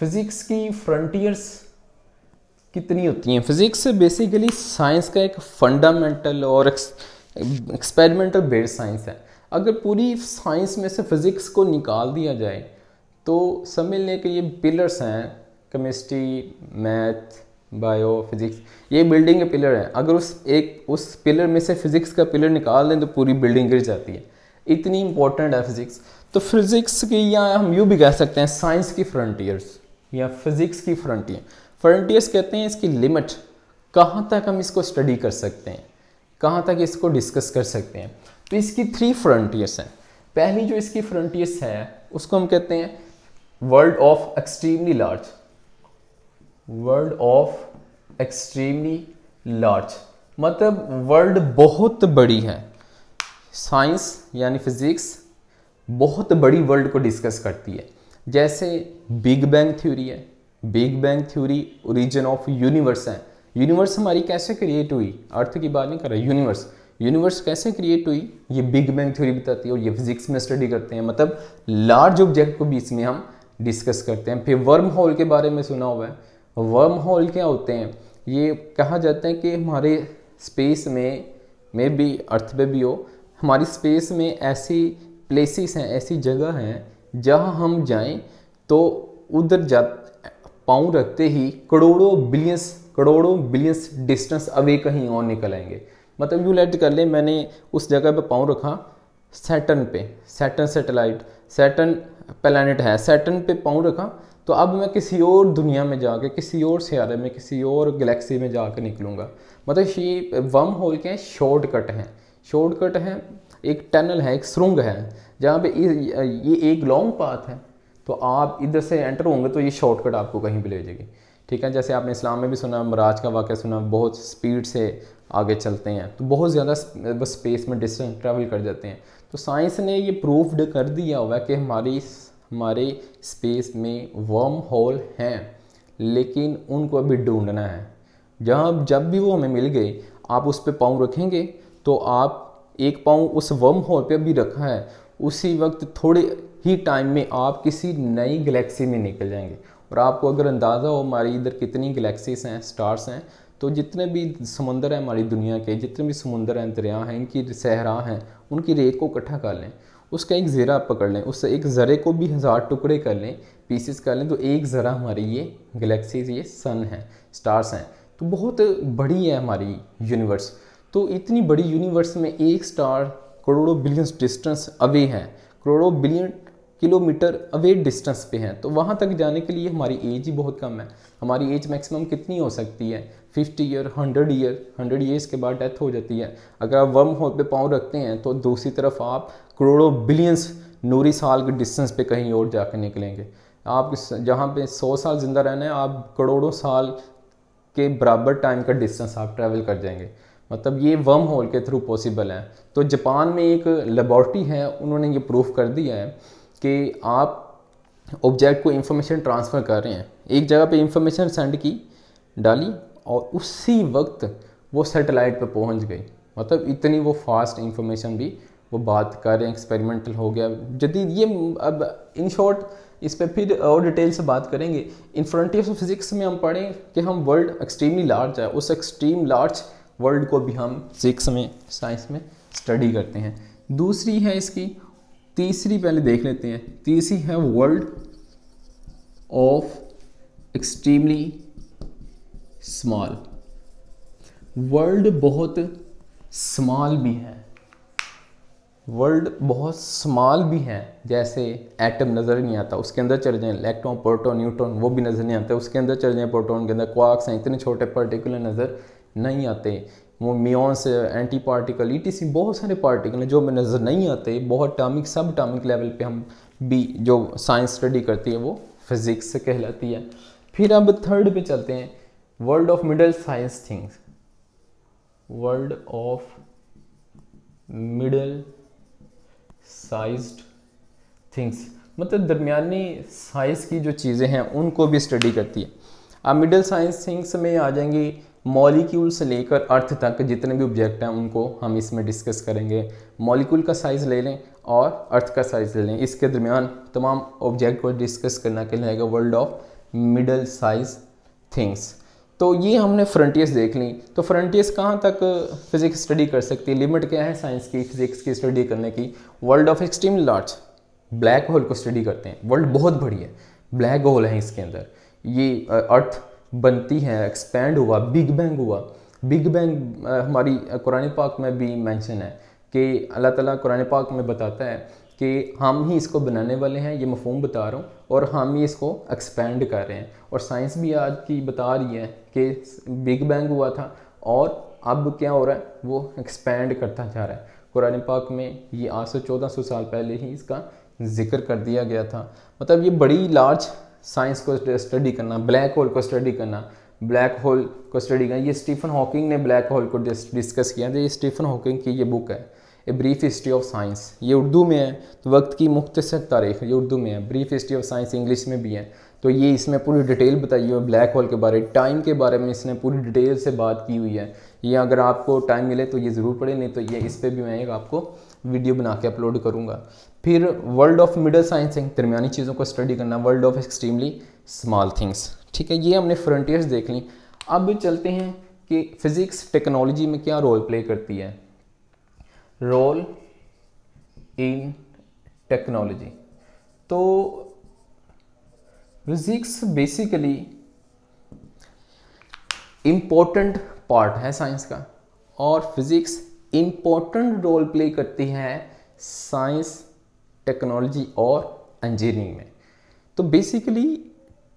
physics की frontiers कितनी होती हैं फिज़िक्स बेसिकली साइंस का एक फंडामेंटल और एक्सपेरिमेंटल बेस्ड साइंस है अगर पूरी साइंस में से फिज़िक्स को निकाल दिया जाए तो समझ लें कि ये पिलर्स हैं केमिस्ट्री मैथ बायो फिज़िक्स ये बिल्डिंग के पिलर हैं अगर उस एक उस पिलर में से फिज़िक्स का पिलर निकाल दें तो पूरी बिल्डिंग गिर जाती है इतनी इंपॉर्टेंट है फिज़िक्स तो फिज़िक्स की या हम यूँ भी कह सकते हैं साइंस की फ्रंटियर्स या फिजिक्स की फ्रंटियर फ्रंटियर्स कहते हैं इसकी लिमिट कहाँ तक हम इसको स्टडी कर सकते हैं कहाँ तक इसको डिस्कस कर सकते हैं तो इसकी थ्री फ्रंटियर्स हैं पहली जो इसकी फ्रंटियर्स है उसको हम कहते हैं world of extremely large world of extremely large मतलब वर्ल्ड बहुत बड़ी है साइंस यानी फिजिक्स बहुत बड़ी वर्ल्ड को डिस्कस करती है जैसे बिग बैंग थ्योरी है big bang theory origin of universe है यूनिवर्स हमारी कैसे क्रिएट हुई अर्थ की बात नहीं कर रहा यूनिवर्स यूनिवर्स कैसे क्रिएट हुई ये बिग बैंग थ्योरी बताती है और ये फिजिक्स में स्टडी करते हैं मतलब लार्ज ऑब्जेक्ट को बीच में हम डिस्कस करते हैं फिर वर्म हॉल के बारे में सुना हुआ है वर्म हॉल क्या होते हैं ये कहा जाता है कि हमारे स्पेस में मे भी अर्थ पे भी हो हमारी स्पेस में ऐसी प्लेसेस हैं ऐसी जगह हैं जहाँ हम जाएं तो उधर जा पाँव रखते ही करोड़ों बिलियंस करोड़ों बिलियंस डिस्टेंस अवे कहीं और निकल आएंगे मतलब यू लेट कर ले मैंने उस जगह पे पाँव रखा सैटन पे सैटन सैटेलाइट सैटन प्लानट है सैटन पे पाँव रखा तो अब मैं किसी और दुनिया में जाके किसी और सियारे में किसी और गलेक्सी में जाकर निकलूँगा मतलब ये वम होल के शॉर्टकट हैं शॉर्टकट हैं एक टनल है एक सुरंग है जहाँ पे ये एक लॉन्ग पाथ है तो आप इधर से एंटर होंगे तो ये शॉर्टकट आपको कहीं पर ले जाएगी ठीक है जैसे आपने इस्लाम में भी सुना मराज का वाक़ सुना बहुत स्पीड से आगे चलते हैं तो बहुत ज़्यादा बस स्पेस में डिस्टेंस ट्रैवल कर जाते हैं तो साइंस ने ये प्रूफ्ड कर दिया हुआ है कि हमारी हमारे स्पेस में वर्म होल हैं लेकिन उनको अभी ढूंढना है जहाँ जब भी वो हमें मिल गए आप उस पर पाँव रखेंगे तो आप एक पाँव उस वर्म होल पर भी रखा है उसी वक्त थोड़े ही टाइम में आप किसी नई गलेक्सी में निकल जाएंगे और आपको अगर अंदाज़ा हो हमारी इधर कितनी गलेक्सीज हैं स्टार्स हैं तो जितने भी समुंदर हैं हमारी दुनिया के जितने भी समुंदर हैं दरिया हैं इनकी सहरा हैं उनकी रेत को इकट्ठा कर लें उसका एक ज़रा पकड़ लें उससे एक ज़रे को भी हज़ार टुकड़े कर लें पीसेस कर लें तो एक ज़रा हमारी ये गलेक्सीज ये सन हैं स्टार्स हैं तो बहुत बड़ी है हमारी यूनिवर्स तो इतनी बड़ी यूनिवर्स में एक स्टार करोड़ों बिलियन डिस्टेंस अवे है करोड़ों बिलियन किलोमीटर अवे डिस्टेंस पे हैं तो वहाँ तक जाने के लिए हमारी एज ही बहुत कम है हमारी एज मैक्सिमम कितनी हो सकती है fifty year hundred year hundred years के बाद डेथ हो जाती है अगर आप वर्म होल पे पाँव रखते हैं तो दूसरी तरफ आप करोड़ों बिलियंस नूरी साल के डिस्टेंस पे कहीं और जाकर निकलेंगे आप जहाँ पे सौ साल ज़िंदा रहना है आप करोड़ों साल के बराबर टाइम का डिस्टेंस आप ट्रैवल कर जाएंगे मतलब ये वर्म होल के थ्रू पॉसिबल है तो जापान में एक लेबॉर्टी है उन्होंने ये प्रूफ कर दिया है कि आप ऑब्जेक्ट को इंफॉर्मेशन ट्रांसफ़र कर रहे हैं एक जगह पे इंफॉर्मेशन सेंड की डाली और उसी वक्त वो सेटेलाइट पे पहुंच गई मतलब इतनी वो फास्ट इंफॉर्मेशन भी वो बात कर रहे हैं एक्सपेरिमेंटल हो गया जदीद ये अब इन शॉर्ट इस पर फिर और डिटेल से बात करेंगे इन फ्रंटियर्स ऑफ फिजिक्स में हम पढ़ें कि हम वर्ल्ड एक्सट्रीमली लार्ज है उस एक्सट्रीम लार्ज वर्ल्ड को भी हम सिक्स में साइंस में स्टडी करते हैं दूसरी है इसकी तीसरी पहले देख लेते हैं तीसरी है world of extremely small world बहुत स्मॉल भी है वर्ल्ड बहुत स्मॉल भी है जैसे एटम नज़र नहीं आता उसके अंदर चले जाए इलेक्ट्रॉन प्रोटॉन न्यूट्रॉन वो भी नज़र नहीं आता उसके अंदर चले जाए प्रोटॉन के अंदर क्वार्क्स हैं इतने छोटे पर्टिकुलर नज़र नहीं आते वो मियॉन्स एंटी पार्टिकल ईटीसी बहुत सारे पार्टिकल हैं जो हमें नज़र नहीं आते बहुत टामिक सब टामिक लेवल पे हम भी जो साइंस स्टडी करती है वो फिज़िक्स कहलाती है फिर अब थर्ड पे चलते हैं world of middle science things world of middle sized things मतलब दरमियानी साइज़ की जो चीज़ें हैं उनको भी स्टडी करती है अब मिडल साइंस थिंग्स में आ जाएंगी मॉलिक्यूल से लेकर अर्थ तक जितने भी ऑब्जेक्ट हैं उनको हम इसमें डिस्कस करेंगे मॉलिक्यूल का साइज़ ले लें और अर्थ का साइज़ ले लें इसके दरमियान तमाम ऑब्जेक्ट को डिस्कस करना के लिए world of middle size things तो ये हमने फ्रंटियर्स देख ली तो फ्रंटियर्स कहाँ तक फिज़िक्स स्टडी कर सकती है लिमिट क्या है साइंस की फिज़िक्स की स्टडी करने की world of extreme large black hole को स्टडी करते हैं वर्ल्ड बहुत बड़ी है ब्लैक होल है इसके अंदर ये अर्थ बनती हैं एक्सपेंड हुआ बिग बैंग हुआ बिग बैंग हमारी कुरान पाक में भी मेंशन है कि अल्लाह ताला कुरान पाक में बताता है कि हम ही इसको बनाने वाले हैं ये मफहम बता रहा हूँ और हम ही इसको एक्सपेंड कर रहे हैं और साइंस भी आज की बता रही है कि बिग बैंग हुआ था और अब क्या हो रहा है वो एक्सपेंड करता जा रहा है कुरान पाक में ये आज से चौदह सौ साल पहले ही इसका जिक्र कर दिया गया था मतलब ये बड़ी लार्ज साइंस को स्टडी करना ब्लैक होल को स्टडी करना ब्लैक होल को स्टडी करना ये स्टीफन हॉकिंग ने ब्लैक होल को डिस्कस किया तो ये स्टीफन हॉकिंग की ये बुक है a brief history of science ये उर्दू में है तो वक्त की मुख्तर तारीख ये उर्दू में है brief history of science English में भी है तो ये इसमें पूरी डिटेल बताई हुई है ब्लैक होल के बारे टाइम के बारे में इसने पूरी डिटेल से बात की हुई है ये अगर आपको टाइम मिले तो ये ज़रूर पढ़े नहीं तो ये इस पर भी मैं एक आपको वीडियो बना के अपलोड करूँगा फिर world of middle science and दरमियानी चीज़ों को स्टडी करना world of extremely small things ठीक है ये हमने फ्रंटियर्स देख ली अब चलते हैं कि फिज़िक्स टेक्नोलॉजी में क्या रोल प्ले करती है रोल इन टेक्नोलॉजी तो फिज़िक्स बेसिकली इम्पोर्टेंट पार्ट है साइंस का और फिज़िक्स इम्पोर्टेंट रोल प्ले करती है साइंस टेक्नोलॉजी और इंजीनियरिंग में तो बेसिकली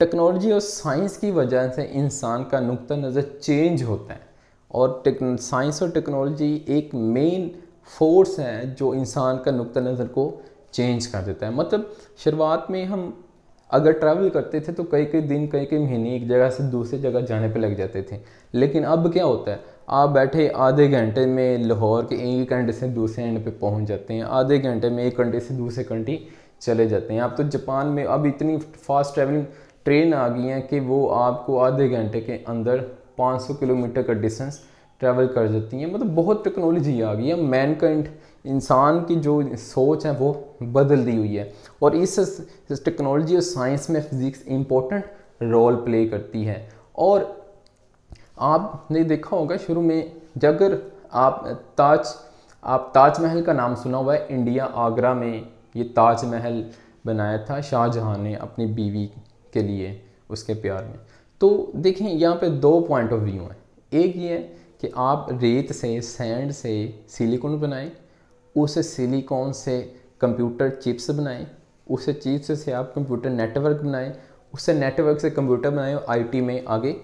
टेक्नोलॉजी और साइंस की वजह से इंसान का नुकता नज़र चेंज होता है और साइंस और टेक्नोलॉजी एक मेन फोर्स है जो इंसान का नुकता नज़र को चेंज कर देता है मतलब शुरुआत में हम अगर ट्रैवल करते थे तो कई कई दिन कई कई महीने एक जगह से दूसरी जगह जाने पर लग जाते थे लेकिन अब क्या होता है आप बैठे आधे घंटे में लाहौर के एक कंट्री से दूसरे एंड पे पहुंच जाते हैं आधे घंटे में एक कंट्री से दूसरे कंट्री चले जाते हैं आप तो जापान में अब इतनी फास्ट ट्रैवलिंग ट्रेन आ गई हैं कि वो आपको आधे घंटे के अंदर 500 किलोमीटर का डिस्टेंस ट्रैवल कर जाती हैं मतलब बहुत टेक्नोलॉजी आ गई है मैनकाइंड इंसान की जो सोच है वो बदल दी हुई है और इस टेक्नोलॉजी और साइंस में फिज़िक्स इम्पोर्टेंट रोल प्ले करती है और आपने देखा होगा शुरू में जब आप ताज आप ताजमहल का नाम सुना हुआ है इंडिया आगरा में ये ताजमहल बनाया था शाहजहाँ ने अपनी बीवी के लिए उसके प्यार में तो देखें यहाँ पे दो पॉइंट ऑफ व्यू हैं एक ये है कि आप रेत से सैंड से सिलिकॉन बनाएं उस सिलिकॉन से कंप्यूटर चिप्स बनाएं उस चिप्स से आप कंप्यूटर नेटवर्क बनाएं उस नेटवर्क से कंप्यूटर बनाएं और आईटी में आगे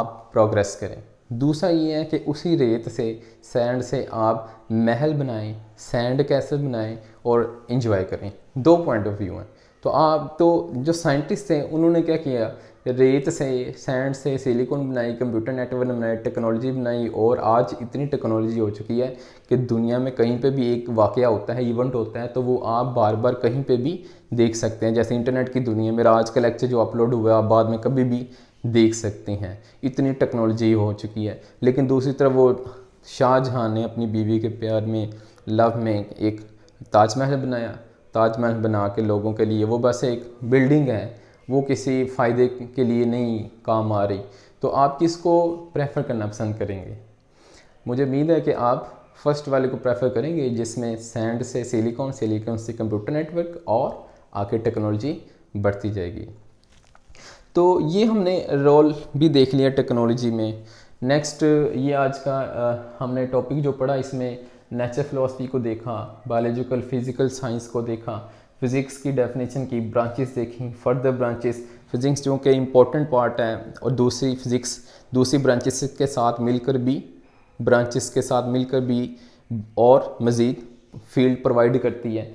आप प्रोग्रेस करें दूसरा ये है कि उसी रेत से सैंड से आप महल बनाएं सैंड कैसे बनाएं और इंजॉय करें दो पॉइंट ऑफ व्यू हैं तो आप तो जो साइंटिस्ट हैं उन्होंने क्या किया रेत से सैंड से सिलिकॉन बनाई कंप्यूटर नेटवर्क बनाए टेक्नोलॉजी बनाई और आज इतनी टेक्नोलॉजी हो चुकी है कि दुनिया में कहीं पे भी एक वाक़ होता है इवेंट होता है तो वो आप बार बार कहीं पे भी देख सकते हैं जैसे इंटरनेट की दुनिया में आज का लेक्चर जो अपलोड हुआ है आप बाद में कभी भी देख सकते हैं इतनी टेक्नोलॉजी हो चुकी है लेकिन दूसरी तरफ वो शाहजहाँ ने अपनी बीवी के प्यार में लव में एक ताजमहल बनाया ताजमहल बना के लोगों के लिए वो बस एक बिल्डिंग है वो किसी फ़ायदे के लिए नहीं काम आ रही तो आप किसको प्रेफर करना पसंद करेंगे मुझे उम्मीद है कि आप फर्स्ट वाले को प्रेफर करेंगे जिसमें सैंड से सिलिकॉन सिलिकॉन से कंप्यूटर नेटवर्क और आगे टेक्नोलॉजी बढ़ती जाएगी तो ये हमने रोल भी देख लिया टेक्नोलॉजी में नेक्स्ट ये आज का आ, हमने टॉपिक जो पढ़ा इसमें नेचर फिलोसफी को देखा बायोलॉजिकल फिजिकल साइंस को देखा फिज़िक्स की डेफिनेशन की ब्रांचेस देखी फर्दर ब्रांचेस फिज़िक्स जो कि इम्पोर्टेंट पार्ट है और दूसरी फिज़िक्स दूसरी ब्रांचेस के साथ मिलकर भी ब्रांचेस के साथ मिलकर भी और मज़ीद फील्ड प्रोवाइड करती है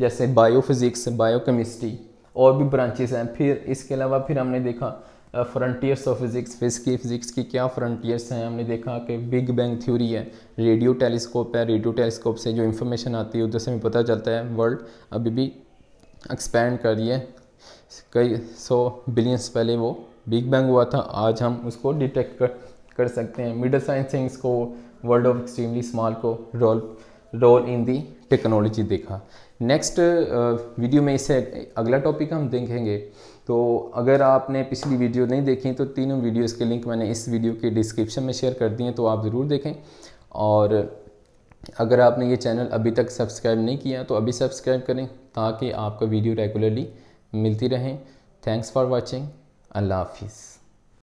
जैसे बायो फिज़िक्स बायो केमिस्ट्री और भी ब्रांचेस हैं फिर इसके अलावा फिर हमने देखा फ्रंटियर्स ऑफ फिज़िक्स फिज़ की फिज़िक्स की क्या फ्रंटियर्स हैं हमने देखा कि बिग बैंग थ्योरी है रेडियो टेलीस्कोप है रेडियो टेलीस्कोप से जो इन्फॉर्मेशन आती है उधर से हमें पता चलता है वर्ल्ड अभी भी कर करिए कई सौ बिलियंस पहले वो बिग बैंग हुआ था आज हम उसको डिटेक्ट कर कर सकते हैं मिडल साइंस थिंग्स को वर्ल्ड ऑफ एक्सट्रीमली स्मॉल को role role in the technology देखा नेक्स्ट वीडियो में इसे अगला टॉपिक हम देखेंगे तो अगर आपने पिछली वीडियो नहीं देखी तो तीनों वीडियोस के लिंक मैंने इस वीडियो के डिस्क्रिप्शन में शेयर कर दिए तो आप ज़रूर देखें और अगर आपने ये चैनल अभी तक सब्सक्राइब नहीं किया तो अभी सब्सक्राइब करें ताकि आपको वीडियो रेगुलरली मिलती रहें थैंक्स फॉर वॉचिंग अल्लाह हाफिज़